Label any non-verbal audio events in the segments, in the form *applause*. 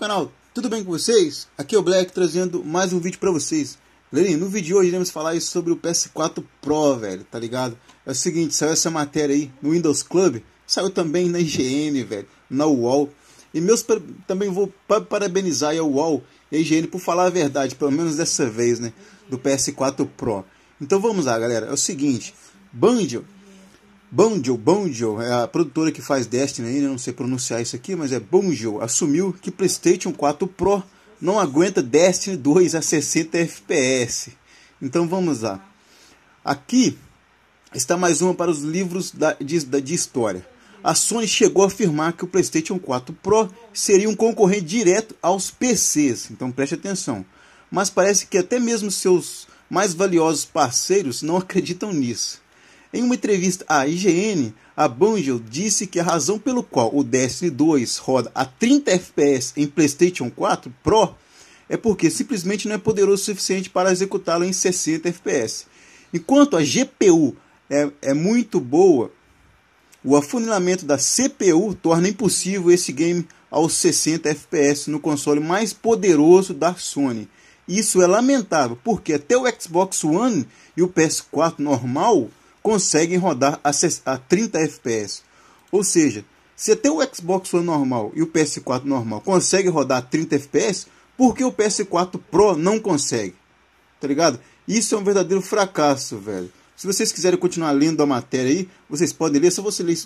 canal, tudo bem com vocês? Aqui é o Black trazendo mais um vídeo para vocês. Galerinha, no vídeo de hoje iremos falar sobre o PS4 Pro, velho, tá ligado? É o seguinte, saiu essa matéria aí no Windows Club, saiu também na IGN, velho, na UOL. E meus também vou parabenizar a UOL e a IGN por falar a verdade, pelo menos dessa vez, né, do PS4 Pro. Então vamos lá, galera, é o seguinte, Banjo Bungie, Bungie, é a produtora que faz Destiny ainda né? não sei pronunciar isso aqui, mas é Bungie, assumiu que PlayStation 4 Pro não aguenta Destiny 2 a 60 FPS. Então vamos lá. Aqui está mais uma para os livros da, de, de história. A Sony chegou a afirmar que o PlayStation 4 Pro seria um concorrente direto aos PCs, então preste atenção. Mas parece que até mesmo seus mais valiosos parceiros não acreditam nisso. Em uma entrevista à IGN, a Bungie disse que a razão pelo qual o Destiny 2 roda a 30 FPS em PlayStation 4 Pro é porque simplesmente não é poderoso o suficiente para executá-lo em 60 FPS. Enquanto a GPU é, é muito boa, o afunilamento da CPU torna impossível esse game aos 60 FPS no console mais poderoso da Sony. Isso é lamentável, porque até o Xbox One e o PS4 normal conseguem rodar a 30 FPS. Ou seja, se até o Xbox One normal e o PS4 normal conseguem rodar a 30 FPS, por que o PS4 Pro não consegue? Tá ligado? Isso é um verdadeiro fracasso, velho. Se vocês quiserem continuar lendo a matéria aí, vocês podem ler. Só você ler,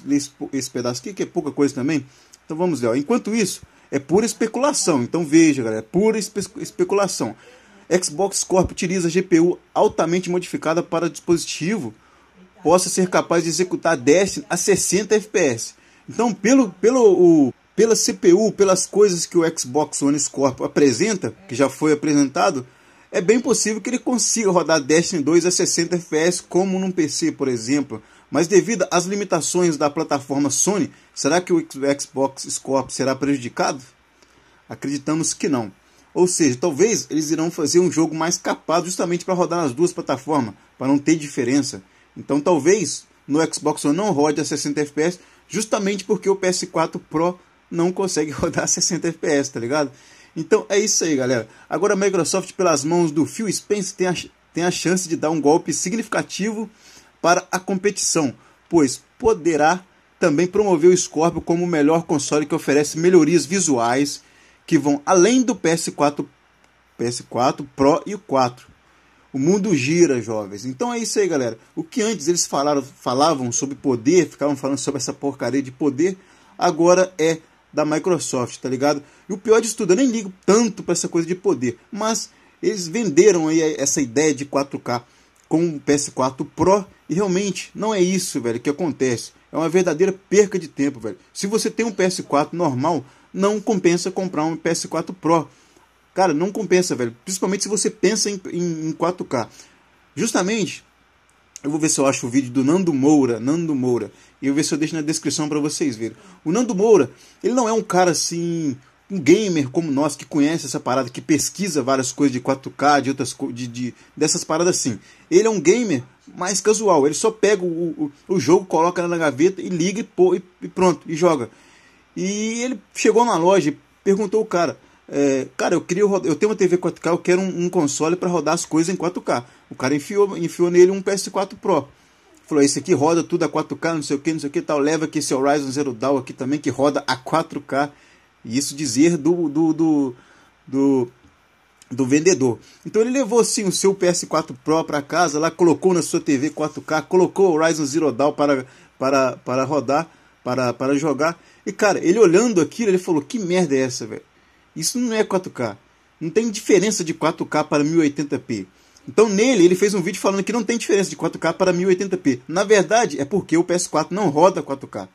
esse pedaço aqui, que é pouca coisa também. Então vamos ler. Ó. Enquanto isso, é pura especulação. Então veja, galera, é pura espe especulação. Xbox Corp utiliza GPU altamente modificada para dispositivo possa ser capaz de executar Destiny a 60 FPS. Então, pelo, pelo o, pela CPU, pelas coisas que o Xbox One Scorpio apresenta, que já foi apresentado, é bem possível que ele consiga rodar Destiny 2 a 60 FPS como num PC, por exemplo. Mas devido às limitações da plataforma Sony, será que o Xbox Scorpio será prejudicado? Acreditamos que não. Ou seja, talvez eles irão fazer um jogo mais capaz justamente para rodar nas duas plataformas, para não ter diferença. Então talvez no Xbox One não rode a 60 FPS, justamente porque o PS4 Pro não consegue *laughs* rodar a 60 FPS, tá ligado? Então é isso aí, galera. Agora a Microsoft, pelas mãos do Phil Spencer, tem a, tem a chance de dar um golpe significativo para a competição, pois poderá também promover o Scorpio como o melhor console que oferece melhorias visuais que vão além do PS4, PS4 Pro e o 4 o mundo gira, jovens. Então é isso aí, galera. O que antes eles falaram, falavam sobre poder, ficavam falando sobre essa porcaria de poder, agora é da Microsoft, tá ligado? E o pior de tudo, eu nem ligo tanto para essa coisa de poder, mas eles venderam aí essa ideia de 4K com o PS4 Pro e realmente não é isso, velho, que acontece. É uma verdadeira perca de tempo, velho. Se você tem um PS4 normal, não compensa comprar um PS4 Pro Cara, não compensa, velho. Principalmente se você pensa em, em, em 4K. Justamente, eu vou ver se eu acho o vídeo do Nando Moura, Nando Moura. E eu vou ver se eu deixo na descrição para vocês verem. O Nando Moura, ele não é um cara assim, um gamer como nós que conhece essa parada, que pesquisa várias coisas de 4K, de outras de, de dessas paradas assim. Ele é um gamer mais casual, ele só pega o, o, o jogo, coloca na gaveta e liga e, pô, e, e pronto, e joga. E ele chegou na loja e perguntou o cara: é, cara, eu queria eu tenho uma TV 4K, eu quero um, um console para rodar as coisas em 4K. O cara enfiou, enfiou nele um PS4 Pro. Falou, esse aqui roda tudo a 4K, não sei o que, não sei o que tal. Leva aqui esse Horizon Zero Dawn aqui também, que roda a 4K. E isso dizer do, do, do, do do vendedor. Então ele levou sim o seu PS4 Pro para casa, lá colocou na sua TV 4K, colocou o Horizon Zero Dawn para para para rodar, para para jogar. E cara, ele olhando aquilo, ele falou: "Que merda é essa, velho?" Isso não é 4K. Não tem diferença de 4K para 1080p. Então nele ele fez um vídeo falando que não tem diferença de 4K para 1080p. Na verdade, é porque o PS4 não roda 4K.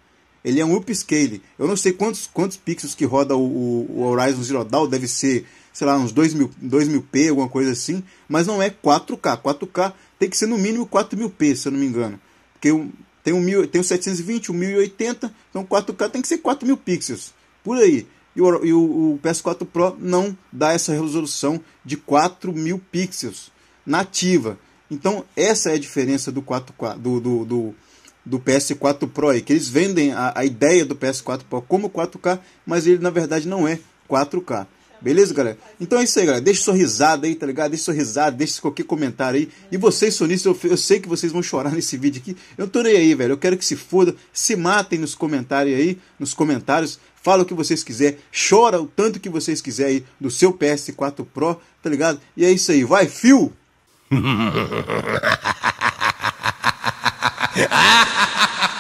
Ele é um upscale. Eu não sei quantos, quantos pixels que roda o, o, Horizon Zero Dawn, deve ser, sei lá, uns 2000, 2000p, alguma coisa assim, mas não é 4K. 4K tem que ser no mínimo 4000p, se eu não me engano. Porque tem o, um, tem um 720, o um 1080, então 4K tem que ser 4000 pixels, por aí e o, e o, o PS4 Pro não dá essa resolução de 4 mil pixels nativa. Então essa é a diferença do, 4, do, do, do, do PS4 Pro, aí, que eles vendem a, a ideia do PS4 Pro como 4K, mas ele na verdade não é 4K. Beleza, galera? Então é isso aí, galera. Deixa sua risada aí, tá ligado? Deixa sua risada, deixa qualquer comentário aí. E vocês, sonistas, eu, sei que vocês vão chorar *laughs* nesse vídeo aqui. Eu tô nem aí, velho. Eu quero que se foda, se matem nos comentários aí, nos comentários. Fala o que vocês quiser, chora o tanto que vocês quiser aí do seu PS4 Pro, tá ligado? E é isso aí, vai, fio! *laughs*